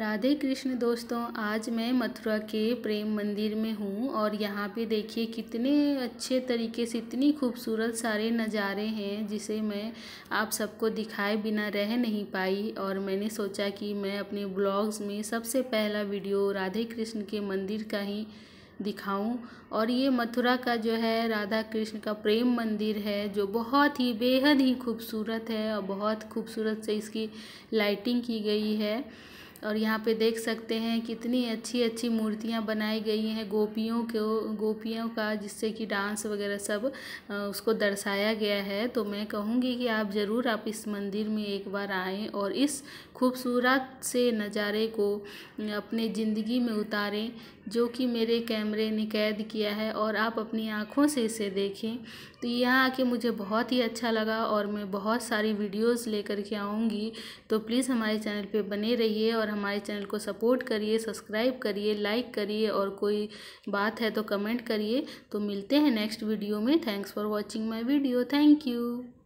राधे कृष्ण दोस्तों आज मैं मथुरा के प्रेम मंदिर में हूँ और यहाँ पे देखिए कितने अच्छे तरीके से इतनी खूबसूरत सारे नज़ारे हैं जिसे मैं आप सबको दिखाए बिना रह नहीं पाई और मैंने सोचा कि मैं अपने ब्लॉग्स में सबसे पहला वीडियो राधे कृष्ण के मंदिर का ही दिखाऊं और ये मथुरा का जो है राधा कृष्ण का प्रेम मंदिर है जो बहुत ही बेहद ही खूबसूरत है और बहुत खूबसूरत से इसकी लाइटिंग की गई है और यहाँ पे देख सकते हैं कितनी अच्छी अच्छी मूर्तियाँ बनाई गई हैं गोपियों को गोपियों का जिससे कि डांस वगैरह सब उसको दर्शाया गया है तो मैं कहूँगी कि आप ज़रूर आप इस मंदिर में एक बार आएँ और इस खूबसूरत से नज़ारे को अपने ज़िंदगी में उतारें जो कि मेरे कैमरे ने कैद किया है और आप अपनी आँखों से इसे देखें तो यहाँ आके मुझे बहुत ही अच्छा लगा और मैं बहुत सारी वीडियोस लेकर के आऊँगी तो प्लीज़ हमारे चैनल पे बने रहिए और हमारे चैनल को सपोर्ट करिए सब्सक्राइब करिए लाइक करिए और कोई बात है तो कमेंट करिए तो मिलते हैं नेक्स्ट वीडियो में thanks for watching my video thank you